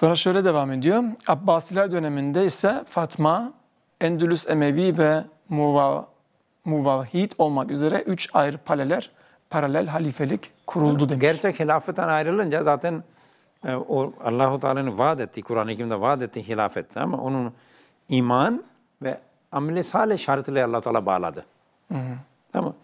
Sonra şöyle devam ediyor. Abbasiler döneminde ise Fatma, Endülüs Emevi ve Muvahhid olmak üzere üç ayrı paralel, paralel halifelik kuruldu demiş. Gerçek hilafetten ayrılınca zaten e, o Allahu Teala'nın vaad ettiği Kur'an-ı Kerim'de vaad ettiği hilafetti ama onun iman ve ameli salih şartıyla Allah u Teala bağladı. Hı hı. Tamam.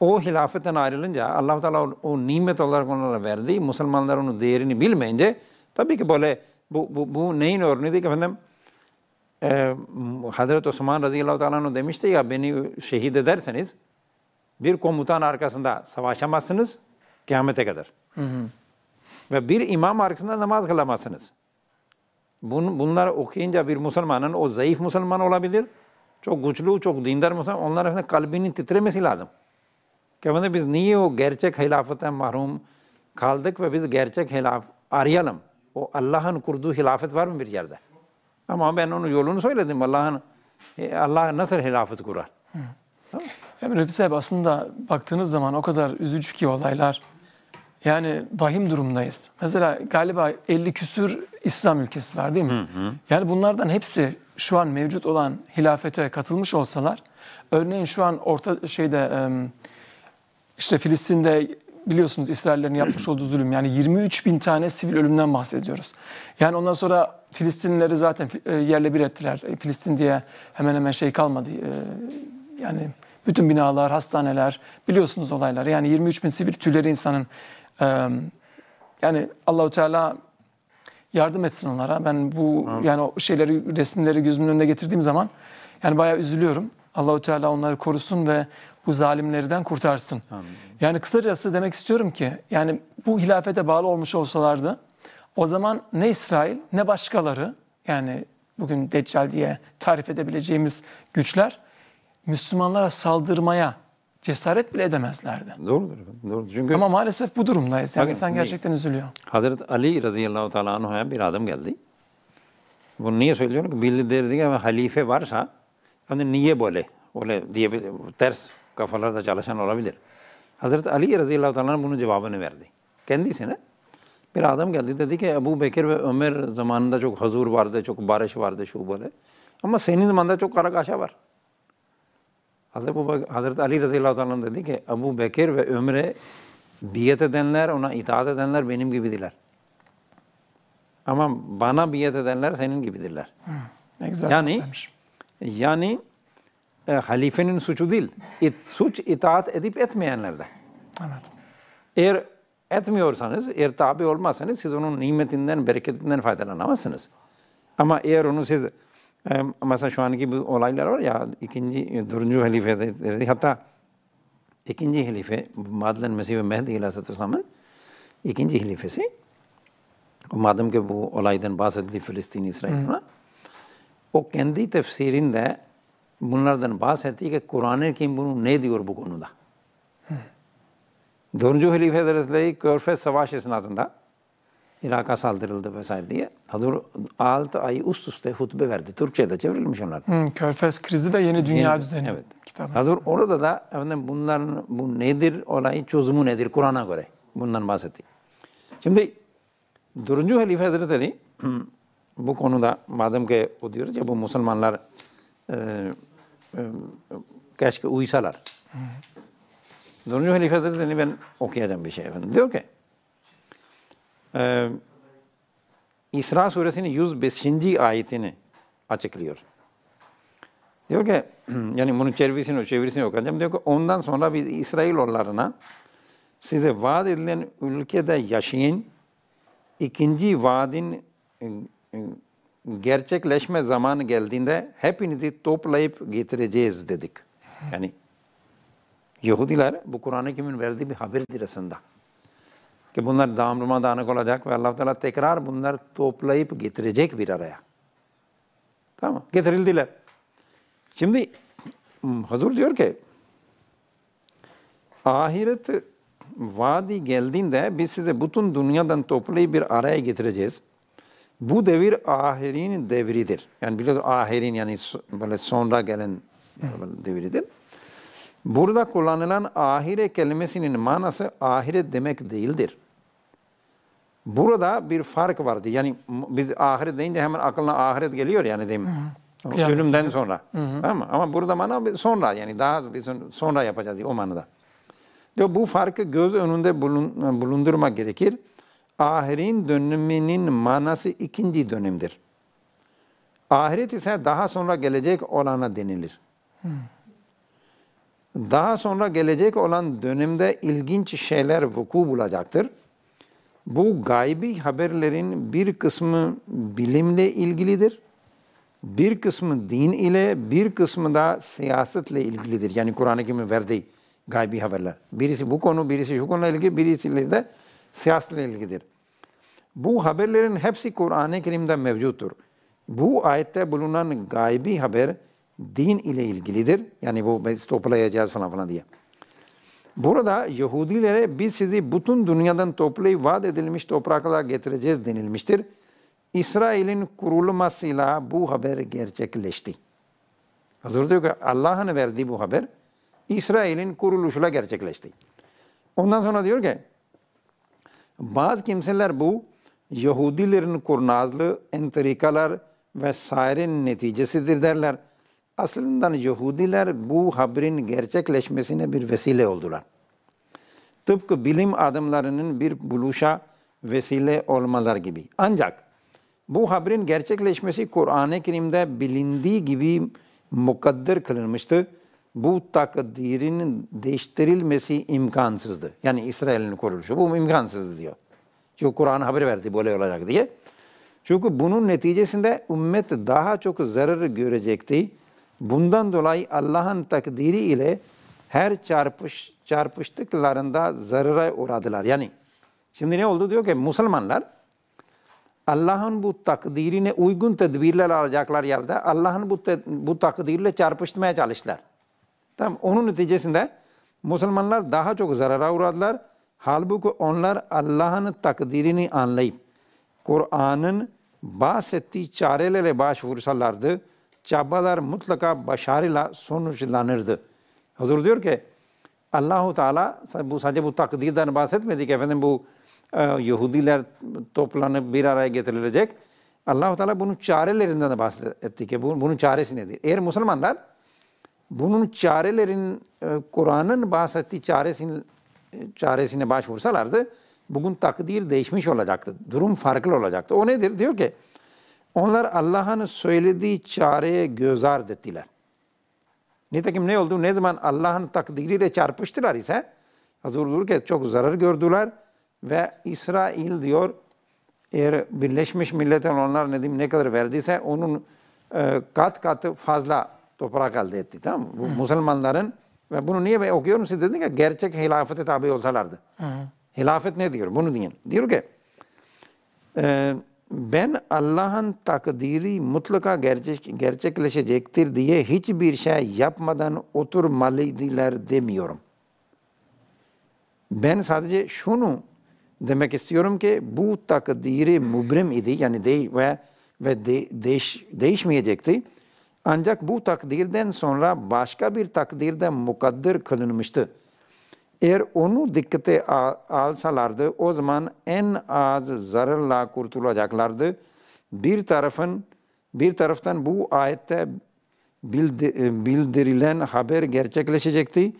O hilafetten ayrılınca Allah Teala o, o nimet olarak onlara verdiği Müslümanlar onun değerini bilmeyince tabii ki böyle bu, bu, bu neyin örneğiydi ki efendim? Ee, Hazreti Osman radıyallahu teala demişti ya beni şehit ederseniz bir komutan arkasında savaşamazsınız kıyamete kadar. Hı hı. Ve bir imam arkasında namaz kılamazsınız. Bun, bunları okuyunca bir Müslümanın o zayıf Müslüman olabilir. Çok güçlü, çok dindar Müslüman. Onların efendim kalbinin titremesi lazım. Ki efendim biz niye o gerçek hilafetten mahrum kaldık ve biz gerçek hilaf arayalım. O Allah'ın kurduğu hilafet var mı bir yerde? Ama ben onun yolunu söyledim. Allah'ın e, Allah nasıl hilafet kurar? Hı. Tamam. Emre Hübis aslında baktığınız zaman o kadar üzücü ki olaylar. Yani vahim durumdayız. Mesela galiba 50 küsür İslam ülkesi var değil mi? Hı hı. Yani bunlardan hepsi şu an mevcut olan hilafete katılmış olsalar, örneğin şu an orta şeyde işte Filistin'de biliyorsunuz İsraillerin yapmış olduğu zulüm. Yani 23 bin tane sivil ölümden bahsediyoruz. Yani ondan sonra Filistinlileri zaten e, yerle bir ettiler. E, Filistin diye hemen hemen şey kalmadı. E, yani bütün binalar, hastaneler biliyorsunuz olaylar. Yani 23 bin sivil tüyleri insanın yani Allahu Teala yardım etsin onlara. Ben bu Amin. yani o şeyleri resimleri gözümün önüne getirdiğim zaman yani bayağı üzülüyorum. Allahu Teala onları korusun ve bu zalimlerden kurtarsın. Amin. Yani kısacası demek istiyorum ki yani bu hilafete bağlı olmuş olsalardı o zaman ne İsrail ne başkaları yani bugün Deccal diye tarif edebileceğimiz güçler Müslümanlara saldırmaya cesaret bile edemezlerdi. Doğrudur efendim. Doğru. Çünkü Ama maalesef bu durumdayız. Yani Bakın, insan gerçekten değil. üzülüyor. Hazreti Ali radıyallahu teala anhu'ya bir adam geldi. Bunu niye söylüyorum ki? Bildirdiği halife varsa hani niye böyle? Öyle diye ters kafalarda çalışan olabilir. Hazreti Ali radıyallahu anh bunun cevabını verdi. Kendisine bir adam geldi dedi ki Ebu Bekir ve Ömer zamanında çok huzur vardı, çok barış vardı, şu böyle. Ama senin zamanında çok karakaşa var. Hazreti, Hazreti Ali radıyallahu anh dedi ki Ebu Bekir ve Ömer'e biyet edenler, ona itaat edenler benim gibidirler. Ama bana biyet edenler senin gibidirler. Hı, ne güzel yani, demiş. yani e, halifenin suçu değil. İt, suç itaat edip etmeyenlerde. Evet. Eğer etmiyorsanız, eğer tabi olmazsanız siz onun nimetinden, bereketinden faydalanamazsınız. Ama eğer onu siz e, mesela şu anki bu olaylar var ya ikinci, dördüncü halife hatta ikinci halife Madlen Mesih ve Mehdi Aleyhisselatü Vesselam'ın ikinci halifesi madem ki bu olaydan bahsedildi Filistin İsrail'e o kendi tefsirinde bunlardan bahsettiği ki Kur'an-ı bunu ne diyor bu konuda? Dördüncü Halife Hazretleri Körfez Savaşı esnasında Irak'a saldırıldı vesaire diye. Hazır 6 ay üst üste hutbe verdi. Türkçe'de çevrilmiş onlar. Hmm, Körfez krizi ve yeni dünya yeni, düzeni. Evet. Kitabı. Hazır orada da efendim bunların bu nedir olayı çözümü nedir Kur'an'a göre bundan bahsetti. Şimdi 4. Halife Hazretleri bu konuda madem ki o diyoruz ya bu Müslümanlar e, keşke uysalar. Dördüncü Halife Hazretleri'ni hani ben okuyacağım bir şey efendim. Diyor ki, e, İsra suresinin 105. ayetini açıklıyor. Diyor ki, yani bunun çevirisini, çevirisini okuyacağım. Diyor ki, ondan sonra biz İsrailoğullarına size vaat edilen ülkede yaşayın, ikinci vaadin ıı, ıı, gerçekleşme zamanı geldiğinde hepinizi toplayıp getireceğiz dedik. Yani Yahudiler bu Kur'an-ı Kerim'in verdiği bir haberdir aslında. Ki bunlar damrıma dağınık olacak ve allah Teala tekrar bunlar toplayıp getirecek bir araya. Tamam getirildiler. Şimdi hmm, Hazur diyor ki ahiret vaadi geldiğinde biz size bütün dünyadan toplayıp bir araya getireceğiz. Bu devir ahirin devridir. Yani biliyorsun ahirin yani böyle sonra gelen devridir. Burada kullanılan ahire kelimesinin manası ahiret demek değildir. Burada bir fark vardı. Yani biz ahiret deyince hemen aklına ahiret geliyor yani değil mi? Hı hı. Kıyamet Ölümden gibi. sonra. Hı hı. Tamam Ama burada mana sonra yani daha biz sonra yapacağız diye, o manada. Diyor, bu farkı göz önünde bulundurmak gerekir ahirin döneminin manası ikinci dönemdir. Ahiret ise daha sonra gelecek olana denilir. Daha sonra gelecek olan dönemde ilginç şeyler vuku bulacaktır. Bu gaybi haberlerin bir kısmı bilimle ilgilidir. Bir kısmı din ile, bir kısmı da siyasetle ilgilidir. Yani Kur'an-ı Kerim'in verdiği gaybi haberler. Birisi bu konu, birisi şu konuyla ilgili, birisiyle de siyasetle ilgidir. Bu haberlerin hepsi Kur'an-ı Kerim'de mevcuttur. Bu ayette bulunan gaybi haber din ile ilgilidir. Yani bu biz toplayacağız falan filan diye. Burada Yahudilere biz sizi bütün dünyadan toplayıp vaat edilmiş topraklara getireceğiz denilmiştir. İsrail'in kurulmasıyla bu haber gerçekleşti. Hazır diyor ki Allah'ın verdiği bu haber İsrail'in kuruluşuyla gerçekleşti. Ondan sonra diyor ki bazı kimseler bu Yahudilerin kurnazlığı, entrikalar vesairenin neticesidir derler. Aslında hani Yahudiler bu haberin gerçekleşmesine bir vesile oldular. Tıpkı bilim adamlarının bir buluşa vesile olmalar gibi. Ancak bu haberin gerçekleşmesi Kur'an-ı Kerim'de bilindiği gibi mukadder kılınmıştı bu takdirinin değiştirilmesi imkansızdı. Yani İsrail'in kuruluşu bu imkansızdı diyor. Çünkü Kur'an haber verdi böyle olacak diye. Çünkü bunun neticesinde ümmet daha çok zarar görecekti. Bundan dolayı Allah'ın takdiri ile her çarpış, çarpıştıklarında zarara uğradılar. Yani şimdi ne oldu diyor ki Müslümanlar Allah'ın bu takdirine uygun tedbirler alacaklar yerde Allah'ın bu, bu takdirle çarpışmaya çalıştılar. Tam onun neticesinde Müslümanlar daha çok zarara uğradılar. Halbuki onlar Allah'ın takdirini anlayıp Kur'an'ın bahsettiği çarelere başvursalardı çabalar mutlaka başarıyla sonuçlanırdı. Hazır diyor ki Allahu Teala bu sadece bu takdirden bahsetmedi ki efendim bu e, Yahudiler toplanıp bir araya getirilecek. Allahu Teala bunun çarelerinden de bahsetti ki bunun çaresi nedir? Eğer Müslümanlar bunun çarelerin e, Kur'an'ın bahsettiği çaresin, e, çaresine başvursalardı bugün takdir değişmiş olacaktı. Durum farklı olacaktı. O nedir? Diyor ki onlar Allah'ın söylediği çareye göz ardı ettiler. Nitekim ne oldu? Ne zaman Allah'ın takdiriyle çarpıştılar ise hazır ki çok zarar gördüler ve İsrail diyor eğer Birleşmiş Milletler onlar ne, diyeyim, ne kadar verdiyse onun e, kat kat fazla toprak elde etti. Tamam mı? Bu Hı. Müslümanların ve bunu niye ben okuyorum siz dedin ki gerçek hilafete tabi olsalardı. Hı. Hilafet ne diyor? Bunu dinleyin. Diyor ki e, ben Allah'ın takdiri mutlaka gerçek, gerçekleşecektir diye hiçbir şey yapmadan oturmalıydılar demiyorum. Ben sadece şunu demek istiyorum ki bu takdiri mübrim idi yani değil ve ve de, değiş, değişmeyecekti. Ancak bu takdirden sonra başka bir takdirde mukadder kılınmıştı. Eğer onu dikkate alsalardı o zaman en az zararla kurtulacaklardı. Bir tarafın bir taraftan bu ayette e, bildirilen haber gerçekleşecekti.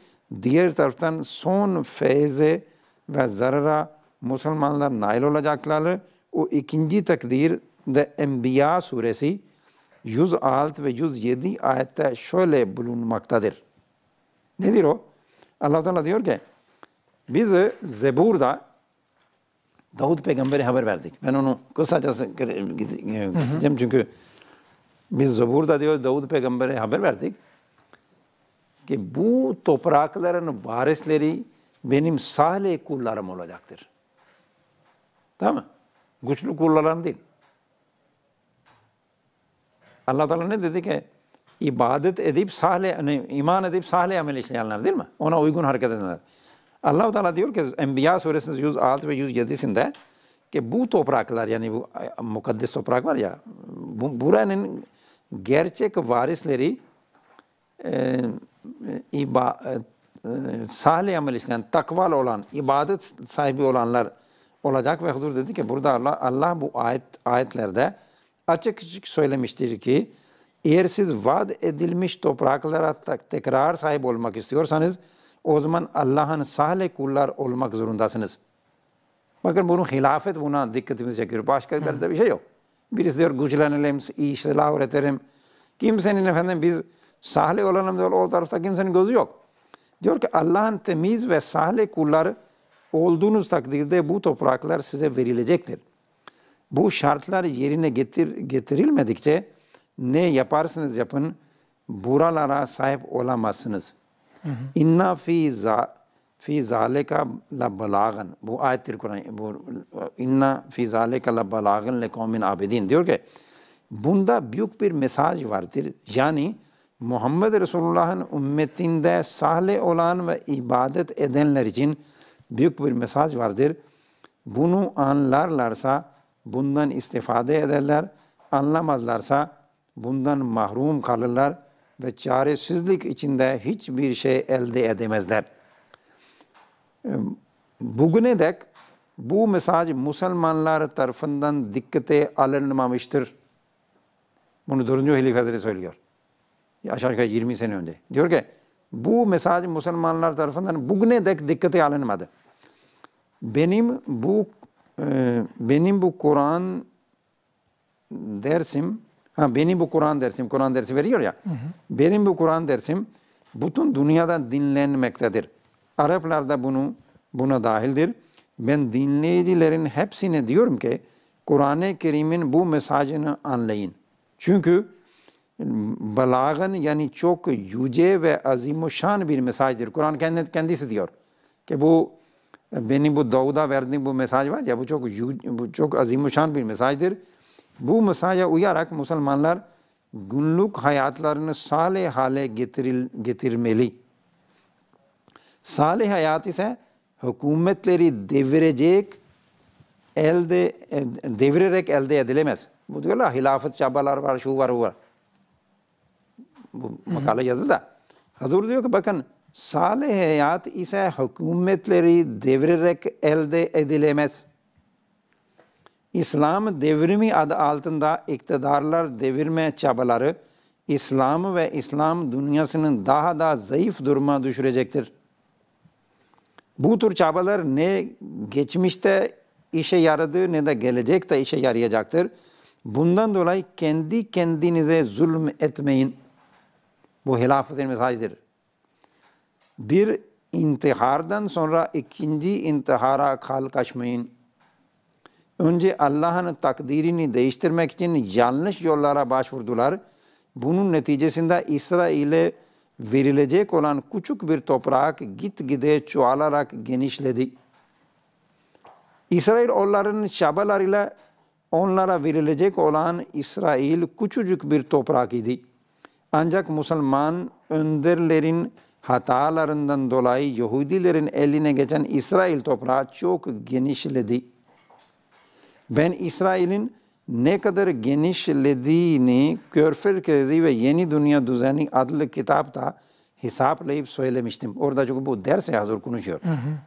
Diğer taraftan son feyze ve zarara Müslümanlar nail olacakları o ikinci takdir de Enbiya suresi 106 ve 107 ayette şöyle bulunmaktadır. Nedir o? Allah Teala diyor ki bizi Zebur'da Davut peygamberi haber verdik. Ben onu kısacası gideceğim çünkü biz Zebur'da diyor Davut peygamberi haber verdik ki bu toprakların varisleri benim salih kullarım olacaktır. Tamam mı? Güçlü kullarım değil. Allah Teala ne dedi ki? ibadet edip sahle hani iman edip sahle amel işleyenler değil mi? Ona uygun hareket edenler. Allah Teala diyor ki Enbiya suresinin 106 ve 107'sinde ki bu topraklar yani bu e, mukaddes toprak var ya bu, buranın gerçek varisleri e, e iba, e, e sahle amel işleyen, takval olan, ibadet sahibi olanlar olacak ve huzur dedi ki burada Allah, Allah bu ayet ayetlerde açık açık söylemiştir ki eğer siz vaat edilmiş topraklara tekrar sahip olmak istiyorsanız o zaman Allah'ın sahle kullar olmak zorundasınız. Bakın bunun hilafet buna dikkatimizi çekiyor. Başka bir yerde bir şey yok. Birisi diyor güçlenelim, iyi işler öğretelim. Kimsenin efendim biz sahle olalım diyor. O tarafta kimsenin gözü yok. Diyor ki Allah'ın temiz ve sahle kulları olduğunuz takdirde bu topraklar size verilecektir. Bu şartlar yerine getir, getirilmedikçe ne yaparsınız yapın buralara sahip olamazsınız. Hı hı. İnna fi za fi zalika la balagan. Bu ayettir Kur'an. Bu inna fi zalika la balagan le kavmin abidin diyor ki bunda büyük bir mesaj vardır. Yani Muhammed Resulullah'ın ümmetinde sahle olan ve ibadet edenler için büyük bir mesaj vardır. Bunu anlarlarsa bundan istifade ederler. Anlamazlarsa bundan mahrum kalırlar ve çaresizlik içinde hiçbir şey elde edemezler. Bugüne dek bu mesaj Müslümanlar tarafından dikkate alınmamıştır. Bunu 4. Halife Hazretleri söylüyor. Aşağı yukarı 20 sene önce. Diyor ki bu mesaj Müslümanlar tarafından bugüne dek dikkate alınmadı. Benim bu ee, benim bu Kur'an dersim, ha benim bu Kur'an dersim, Kur'an dersi veriyor ya, hı hı. benim bu Kur'an dersim bütün dünyada dinlenmektedir. Araplar da bunu, buna dahildir. Ben dinleyicilerin hepsine diyorum ki, Kur'an-ı Kerim'in bu mesajını anlayın. Çünkü balağın yani çok yüce ve azimuşan bir mesajdır. Kur'an kendisi diyor ki bu beni bu doğuda verdiğin bu mesaj var ya bu çok bu çok azimuşan bir mesajdır. Bu mesaja uyarak Müslümanlar günlük hayatlarını salih hale getiril, getirmeli. Salih hayat ise hükümetleri devirecek elde e, devirerek elde edilemez. Bu diyorlar hilafet çabalar var, şu var, bu var. Bu makale yazıldı. Hazur diyor ki bakın Salih hayat ise hükümetleri devirerek elde edilemez. İslam devrimi adı altında iktidarlar devirme çabaları İslam ve İslam dünyasının daha da zayıf duruma düşürecektir. Bu tür çabalar ne geçmişte işe yaradı ne de gelecekte işe yarayacaktır. Bundan dolayı kendi kendinize zulm etmeyin. Bu hilafetin mesajdır. Bir intihardan sonra ikinci intihara kalkışmayın. Önce Allah'ın takdirini değiştirmek için yanlış yollara başvurdular. Bunun neticesinde İsrail'e verilecek olan küçük bir toprak gitgide çoğalarak genişledi. İsrail onların şabalarıyla onlara verilecek olan İsrail küçücük bir toprak idi. Ancak Müslüman önderlerin hatalarından dolayı Yahudilerin eline geçen İsrail toprağı çok genişledi. Ben İsrail'in ne kadar genişlediğini Körfer Kredi ve Yeni Dünya Düzeni adlı kitapta hesaplayıp söylemiştim. Orada çünkü bu derse hazır konuşuyor. Hı hı.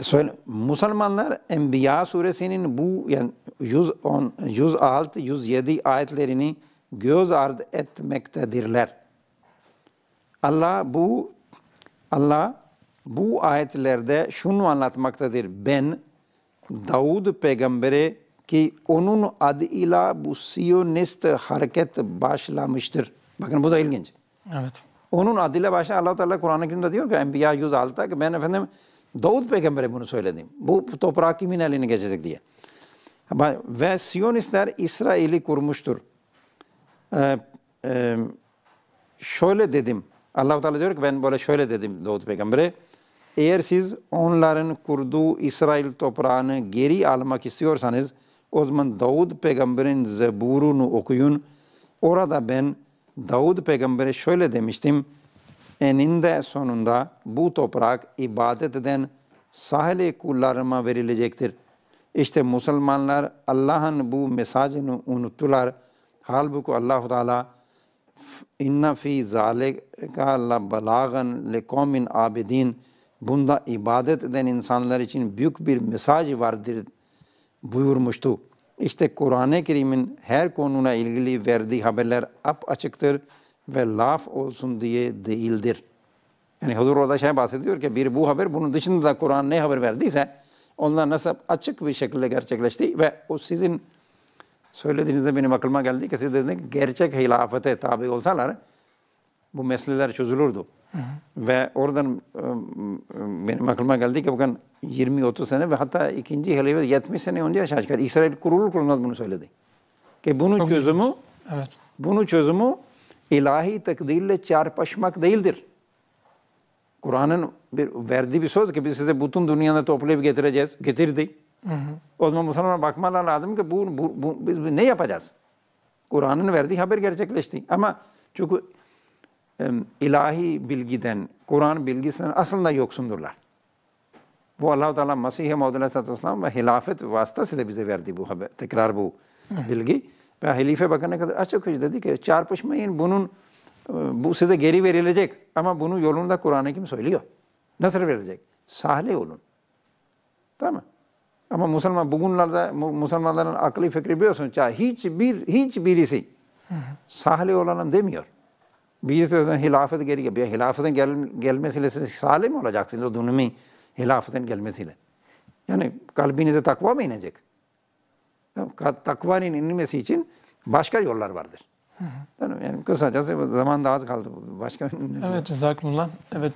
Söyle, Müslümanlar Enbiya suresinin bu yani 110, 106, 107 ayetlerini göz ardı etmektedirler. Allah bu Allah bu ayetlerde şunu anlatmaktadır. Ben Davud peygambere ki onun adıyla bu Siyonist hareket başlamıştır. Bakın bu da ilginç. Evet. Onun adıyla başlayan Allah-u Teala Kur'an-ı Kerim'de diyor ki Enbiya 106'da ki ben efendim Davud peygambere bunu söyledim. Bu toprağı kimin eline geçecek diye. Ve Siyonistler İsrail'i kurmuştur. Ee, e, şöyle dedim. Allah-u Teala diyor ki ben böyle şöyle dedim Davut Peygamber'e. Eğer siz onların kurduğu İsrail toprağını geri almak istiyorsanız o zaman Davud peygamberin zeburunu okuyun. Orada ben Davud peygambere şöyle demiştim. Eninde sonunda bu toprak ibadet eden sahile kullarıma verilecektir. İşte Müslümanlar Allah'ın bu mesajını unuttular. Halbuki Allah-u Teala inna fi zalika la balagan li kavmin abidin bunda ibadet eden insanlar için büyük bir mesaj vardır buyurmuştu. İşte Kur'an-ı Kerim'in her konuna ilgili verdiği haberler ap açıktır ve laf olsun diye değildir. Yani Huzur orada şey bahsediyor ki bir bu haber bunun dışında da Kur'an ne haber verdiyse onlar nasıl açık bir şekilde gerçekleşti ve o sizin söylediğinizde benim aklıma geldi ki siz dediniz ki gerçek hilafete tabi olsalar bu meseleler çözülürdü. Hı hı. Ve oradan e, e, benim aklıma geldi ki bugün 20-30 sene ve hatta ikinci halife 70 sene önce yaşa çıkar. İsrail kurulur kurulmaz bunu söyledi. Ki bunun Çok çözümü evet. bunu çözümü ilahi takdirle çarpışmak değildir. Kur'an'ın verdiği bir söz ki biz size bütün dünyada toplayıp getireceğiz. Getirdi. Hı hı. O zaman Müslümanlara bakmalar lazım ki bu, bu, bu biz ne yapacağız? Kur'an'ın verdiği haber gerçekleşti. Ama çünkü ilahi bilgiden, Kur'an bilgisinden aslında yoksundurlar. Bu Allah-u Teala Mesih-i Maud Aleyhisselatü Vesselam ve hilafet vasıtasıyla bize verdi bu haber, tekrar bu bilgi. Ve halife bakana kadar açık açık dedi ki çarpışmayın bunun e, bu size geri verilecek ama bunu yolunda Kur'an-ı Kerim söylüyor. Nasıl verilecek? Sahile olun. Tamam mı? Ama Müslüman bugünlerde Müslümanların akli fikri biliyorsun. hiç birisi salih olalım demiyor. Birisi de hilafet geri geliyor. Hilafetin gel, gelmesiyle siz salih mi olacaksınız o dönemi hilafetin gelmesiyle? Yani kalbinize takva mı inecek? Takvanın inmesi için başka yollar vardır. Hı hı. Yani kısacası zaman da az kaldı. Başka Evet, cezakumullah. Evet.